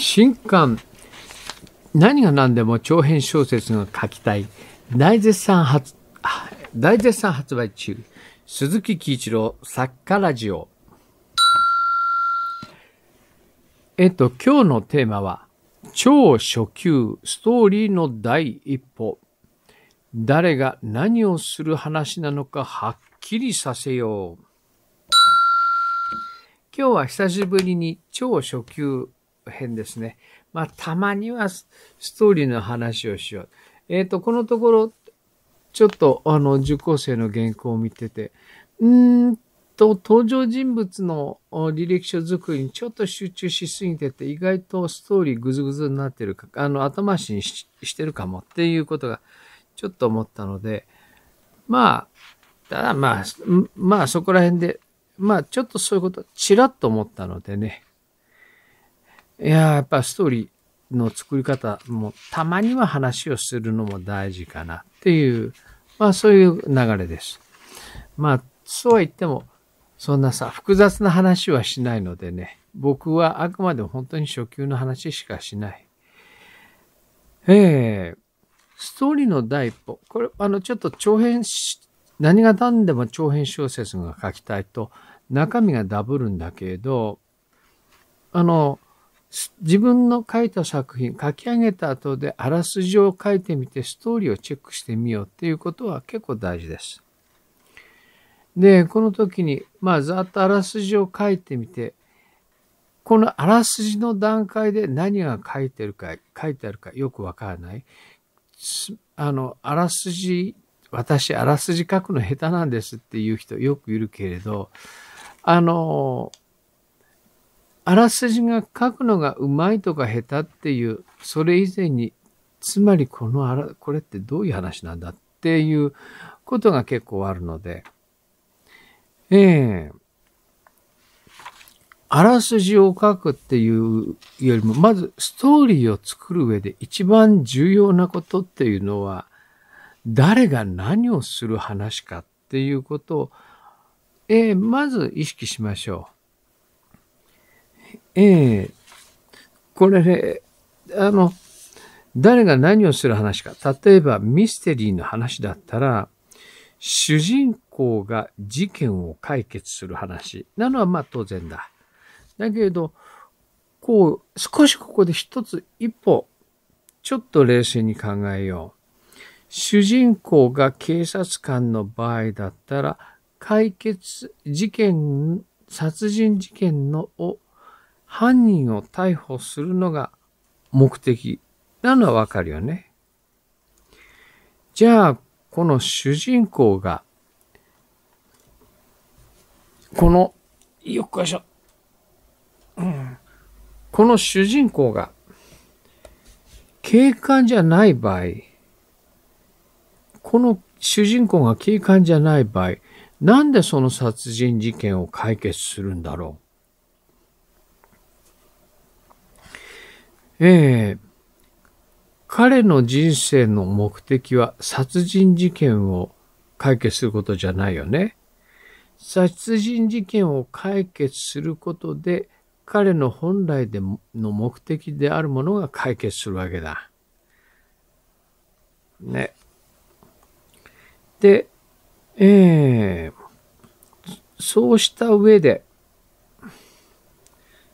新刊何が何でも長編小説が書きたい大絶賛発大絶賛発売中鈴木喜一郎作家ラジオえっと今日のテーマは超初級ストーリーの第一歩誰が何をする話なのかはっきりさせよう今日は久しぶりに超初級編ですね。まあ、たまにはストーリーの話をしよう。えっ、ー、と、このところ、ちょっと、あの、受講生の原稿を見てて、うーんと、登場人物の履歴書作りにちょっと集中しすぎてて、意外とストーリーぐずぐずになってるか、あの、後回しにしてるかもっていうことが、ちょっと思ったので、まあ、ただまあ、まあそこら辺で、まあちょっとそういうこと、ちらっと思ったのでね、いややっぱストーリーの作り方もたまには話をするのも大事かなっていう、まあそういう流れです。まあ、そうは言っても、そんなさ、複雑な話はしないのでね、僕はあくまでも本当に初級の話しかしない。ええー、ストーリーの第一歩。これ、あの、ちょっと長編し、何が何でも長編小説が書きたいと、中身がダブるんだけれど、あの、自分の書いた作品、書き上げた後であらすじを書いてみてストーリーをチェックしてみようっていうことは結構大事です。で、この時に、まあ、ざっとあらすじを書いてみて、このあらすじの段階で何が書いてるか、書いてあるかよくわからない。あの、あらすじ、私、あらすじ書くの下手なんですっていう人よくいるけれど、あの、あらすじが書くのがうまいとか下手っていう、それ以前に、つまりこのあら、これってどういう話なんだっていうことが結構あるので、ええー、あらすじを書くっていうよりも、まずストーリーを作る上で一番重要なことっていうのは、誰が何をする話かっていうことを、えー、まず意識しましょう。ええこれね、あの、誰が何をする話か。例えばミステリーの話だったら、主人公が事件を解決する話なのはまあ当然だ。だけれど、こう、少しここで一つ一歩、ちょっと冷静に考えよう。主人公が警察官の場合だったら、解決事件、殺人事件のを犯人を逮捕するのが目的なのはわかるよね。じゃあ、この主人公が、この、よっこいしょ、うん。この主人公が、警官じゃない場合、この主人公が警官じゃない場合、なんでその殺人事件を解決するんだろうえー、彼の人生の目的は殺人事件を解決することじゃないよね。殺人事件を解決することで彼の本来での目的であるものが解決するわけだ。ね。で、えー、そうした上で、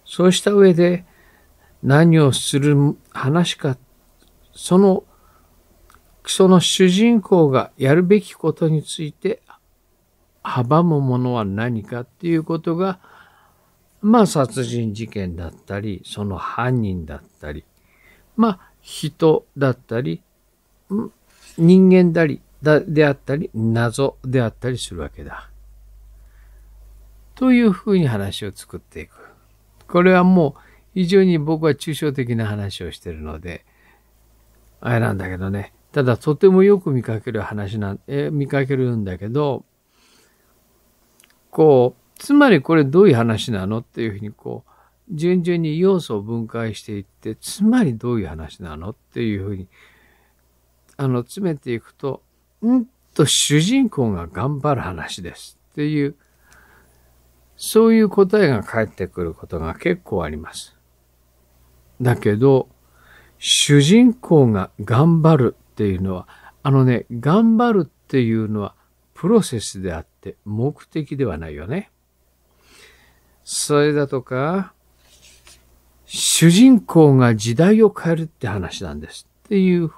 そうした上で、何をする話か、その、その主人公がやるべきことについて阻むものは何かっていうことが、まあ殺人事件だったり、その犯人だったり、まあ人だったり、人間だり、だであったり、謎であったりするわけだ。というふうに話を作っていく。これはもう非常に僕は抽象的な話をしてるので、あれなんだけどね。ただ、とてもよく見かける話なん、え、見かけるんだけど、こう、つまりこれどういう話なのっていうふうに、こう、順々に要素を分解していって、つまりどういう話なのっていうふうに、あの、詰めていくと、んと主人公が頑張る話ですっていう、そういう答えが返ってくることが結構あります。だけど、主人公が頑張るっていうのは、あのね、頑張るっていうのはプロセスであって目的ではないよね。それだとか、主人公が時代を変えるって話なんですっていう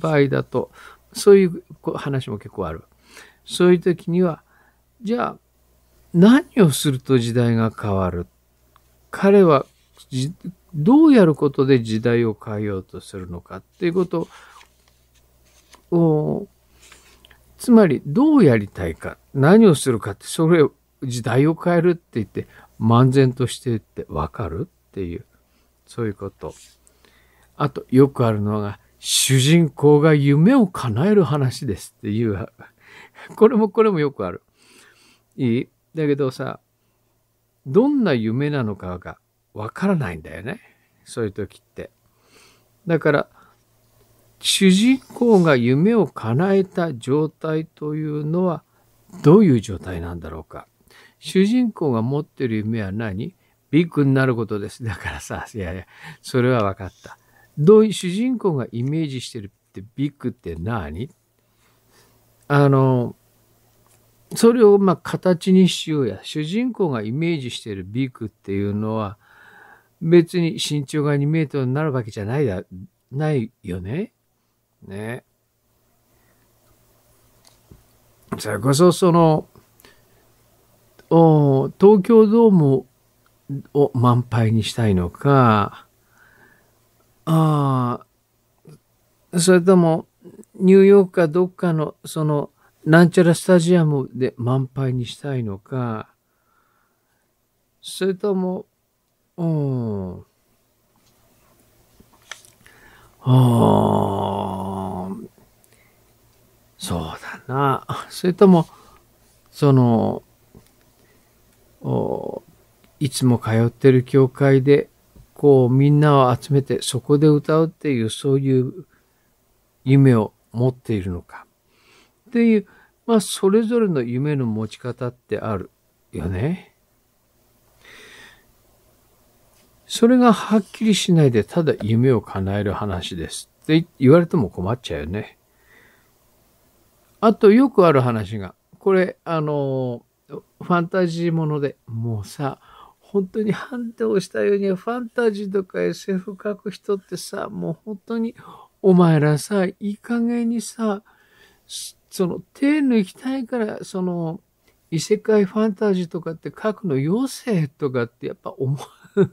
場合だと、そういう話も結構ある。そういう時には、じゃあ、何をすると時代が変わる彼はどうやることで時代を変えようとするのかっていうことを、つまりどうやりたいか、何をするかって、それを時代を変えるって言って、漫然としてってわかるっていう、そういうこと。あと、よくあるのが、主人公が夢を叶える話ですっていう、これもこれもよくある。いいだけどさ、どんな夢なのかがわからないんだよね。そういう時って。だから、主人公が夢を叶えた状態というのはどういう状態なんだろうか。主人公が持ってる夢は何ビッグになることです。だからさ、いやいや、それは分かった。どういう主人公がイメージしてるってビッグって何あの、それをまあ形にしようや。主人公がイメージしてるビッグっていうのは、別に身長が2メートルになるわけじゃないだ、ないよね。ね。それこそその、お東京ドームを満杯にしたいのか、ああ、それとも、ニューヨークかどっかの、その、なんちゃらスタジアムで満杯にしたいのか、それとも、うん。ああ。そうだな。それとも、その、おいつも通ってる教会で、こう、みんなを集めて、そこで歌うっていう、そういう夢を持っているのか。っていう、まあ、それぞれの夢の持ち方ってあるよね。それがはっきりしないでただ夢を叶える話ですって言われても困っちゃうよね。あとよくある話が、これあの、ファンタジーもので、もうさ、本当に判定をしたようにファンタジーとか SF 書く人ってさ、もう本当にお前らさ、いい加減にさ、その手抜きたいから、その異世界ファンタジーとかって書くのよせとかってやっぱ思わ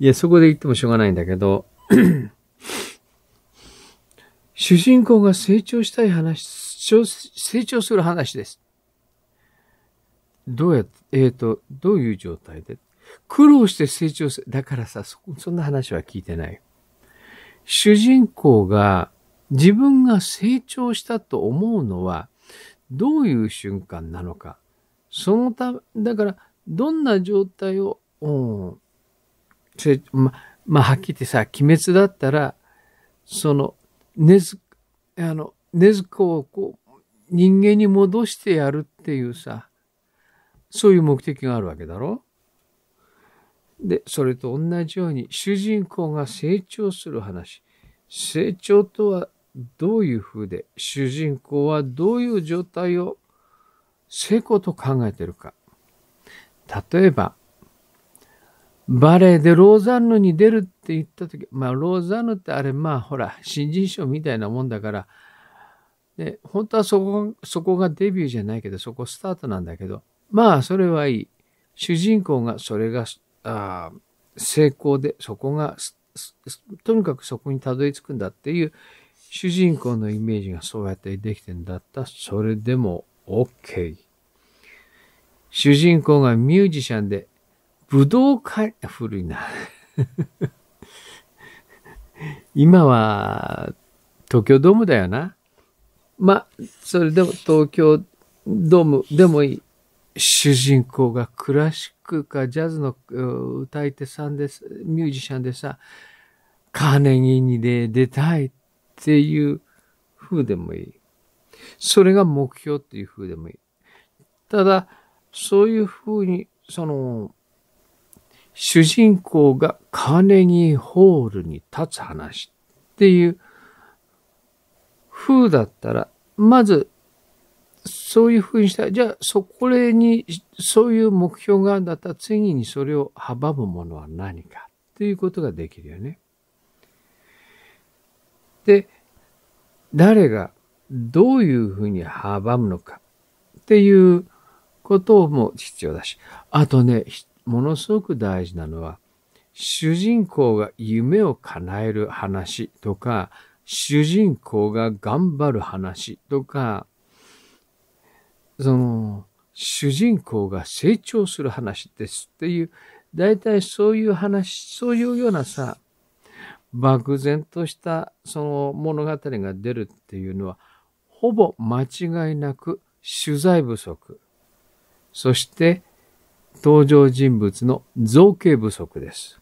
いや、そこで言ってもしょうがないんだけど、主人公が成長したい話、成長する話です。どうやって、えっ、ー、と、どういう状態で苦労して成長する。だからさそ、そんな話は聞いてない。主人公が自分が成長したと思うのは、どういう瞬間なのか。そのた、め、だから、どんな状態を、うん、ま、まあ、はっきり言ってさ、鬼滅だったら、その、根ず、あの、根ず子をこう、人間に戻してやるっていうさ、そういう目的があるわけだろで、それと同じように、主人公が成長する話。成長とはどういう風で、主人公はどういう状態を成功と考えているか。例えば、バレエでローザンヌに出るって言った時、まあ、ローザンヌってあれ、まあ、ほら、新人賞みたいなもんだから、で、本当はそこ、そこがデビューじゃないけど、そこスタートなんだけど、まあ、それはいい。主人公が、それが、あ成功で、そこが、とにかくそこにたどり着くんだっていう、主人公のイメージがそうやってできてんだった。それでも OK。主人公がミュージシャンで、武道会、古いな 今は、東京ドームだよな。まあ、それでも東京ドームでもいい。主人公がクラシックかジャズの歌い手さんです、ミュージシャンでさ、カーネギーにで出たいっていう風でもいい。それが目標っていう風でもいい。ただ、そういう風に、その、主人公がカーネギーホールに立つ話っていう風だったら、まず、そういう風にしたら、じゃあ、そこれに、そういう目標があるんだったら、次にそれを阻むものは何かっていうことができるよね。で、誰がどういうふうに阻むのかっていうことも必要だし、あとね、ものすごく大事なのは、主人公が夢を叶える話とか、主人公が頑張る話とか、その、主人公が成長する話ですっていう、大体そういう話、そういうようなさ、漠然としたその物語が出るっていうのは、ほぼ間違いなく取材不足。そして登場人物の造形不足です。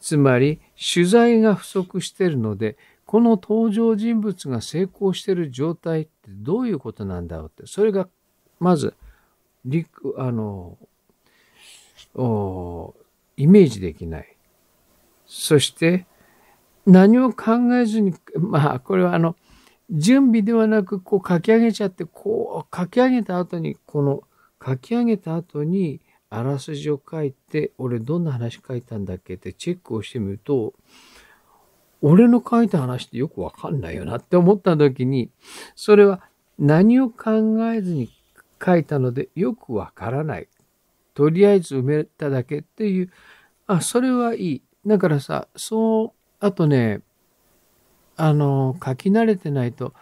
つまり取材が不足しているので、この登場人物が成功している状態ってどういうことなんだろうって、それがまず、あの、イメージできない。そして、何を考えずに、まあ、これはあの、準備ではなく、こう書き上げちゃって、こう書き上げた後に、この書き上げた後に、あらすじを書いて、俺どんな話書いたんだっけってチェックをしてみると、俺の書いた話ってよくわかんないよなって思った時に、それは何を考えずに書いたのでよくわからない。とりあえず埋めただけっていう、あ、それはいい。だからさ、そう、あとね、あの、書き慣れてないと、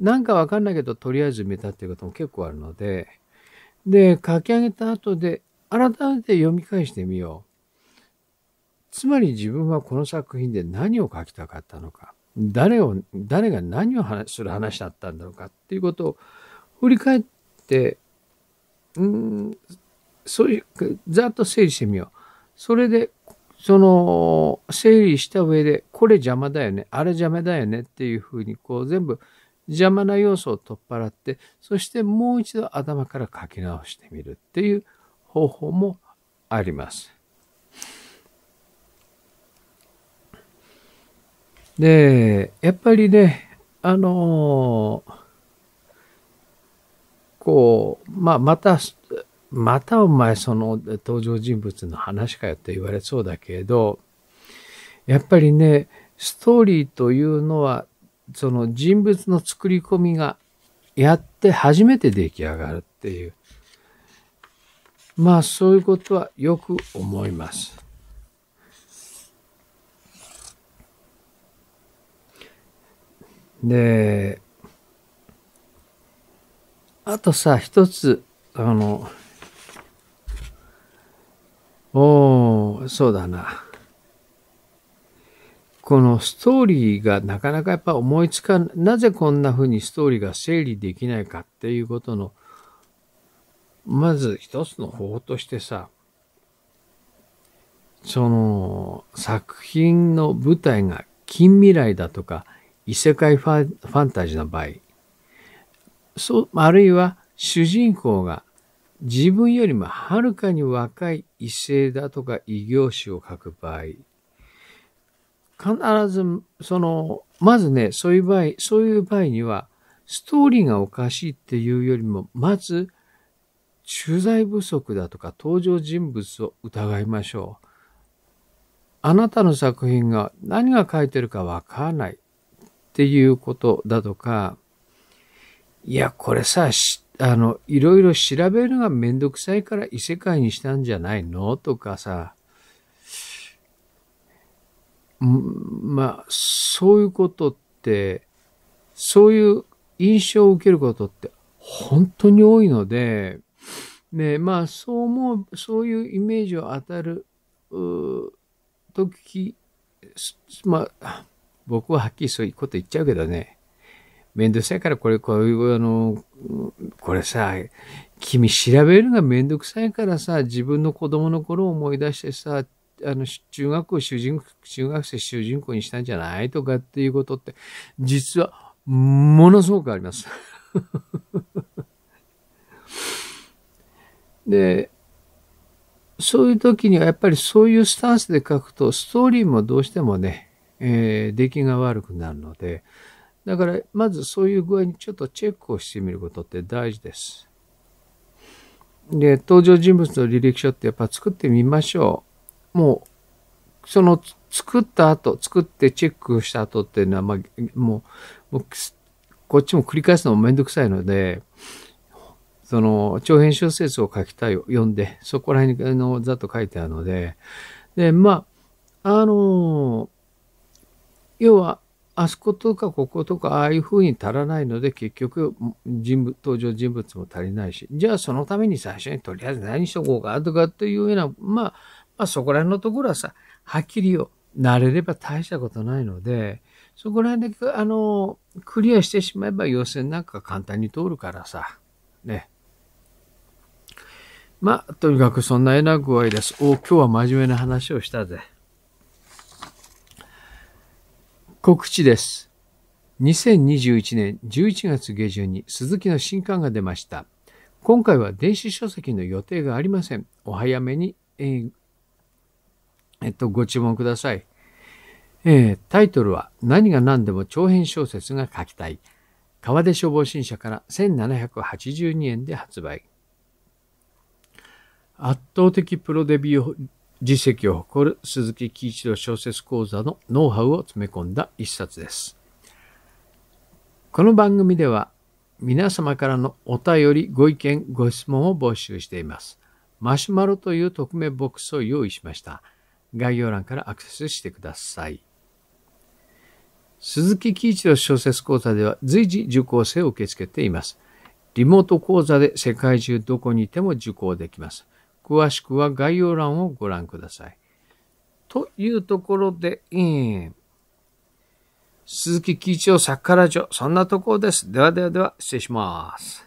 なんかわかんないけど、とりあえず見たっていうことも結構あるので、で、書き上げた後で、改めて読み返してみよう。つまり自分はこの作品で何を書きたかったのか、誰を、誰が何を話する話だったんだろうかっていうことを振り返って、うん、そういう、ざっと整理してみよう。それでその、整理した上で、これ邪魔だよね、あれ邪魔だよねっていうふうに、こう全部邪魔な要素を取っ払って、そしてもう一度頭から書き直してみるっていう方法もあります。で、やっぱりね、あのこう、まあ、また、またお前その登場人物の話かよって言われそうだけど、やっぱりね、ストーリーというのは、その人物の作り込みがやって初めて出来上がるっていう。まあそういうことはよく思います。で、あとさ、一つ、あの、おおそうだな。このストーリーがなかなかやっぱ思いつかななぜこんな風にストーリーが整理できないかっていうことの、まず一つの方法としてさ、その作品の舞台が近未来だとか異世界ファファンタジーの場合、そう、あるいは主人公が自分よりもはるかに若い異性だとか異業種を書く場合、必ず、その、まずね、そういう場合、そういう場合には、ストーリーがおかしいっていうよりも、まず、取材不足だとか登場人物を疑いましょう。あなたの作品が何が書いてるかわからないっていうことだとか、いや、これさ、知あの、いろいろ調べるのがめんどくさいから異世界にしたんじゃないのとかさ、まあ、そういうことって、そういう印象を受けることって本当に多いので、ね、まあ、そう思う、そういうイメージを当たる、時、まあ、僕ははっきりそういうこと言っちゃうけどね、めんどくさいからこれ、こういう、あの、これさ、君調べるのがめんどくさいからさ、自分の子供の頃を思い出してさ、あの、中学校主人、中学生主人公にしたんじゃないとかっていうことって、実は、ものすごくあります。で、そういう時にはやっぱりそういうスタンスで書くと、ストーリーもどうしてもね、えー、出来が悪くなるので、だから、まずそういう具合にちょっとチェックをしてみることって大事です。で、登場人物の履歴書ってやっぱ作ってみましょう。もう、その作った後、作ってチェックした後っていうのは、まあ、もう、もうこっちも繰り返すのもめんどくさいので、その、長編小説を書きたいを読んで、そこら辺のざっと書いてあるので、で、まあ、あの、要は、あそことかこことかああいうふうに足らないので結局人物登場人物も足りないしじゃあそのために最初にとりあえず何しとこうかとかっていうような、まあ、まあそこら辺のところはさはっきりよ慣れれば大したことないのでそこら辺であのクリアしてしまえば予選なんか簡単に通るからさねまあとにかくそんなえな具合ですお今日は真面目な話をしたぜ。告知です。2021年11月下旬に鈴木の新刊が出ました。今回は電子書籍の予定がありません。お早めに、えー、えっと、ご注文ください。えー、タイトルは何が何でも長編小説が書きたい。川出消防新社から1782円で発売。圧倒的プロデビュー実績を誇る鈴木喜一郎小説講座のノウハウを詰め込んだ一冊です。この番組では皆様からのお便り、ご意見、ご質問を募集しています。マシュマロという匿名ボックスを用意しました。概要欄からアクセスしてください。鈴木喜一郎小説講座では随時受講生を受け付けています。リモート講座で世界中どこにいても受講できます。詳しくは概要欄をご覧ください。というところで、えー、鈴木喜一郎作家ラジオ、そんなところです。ではではでは、失礼します。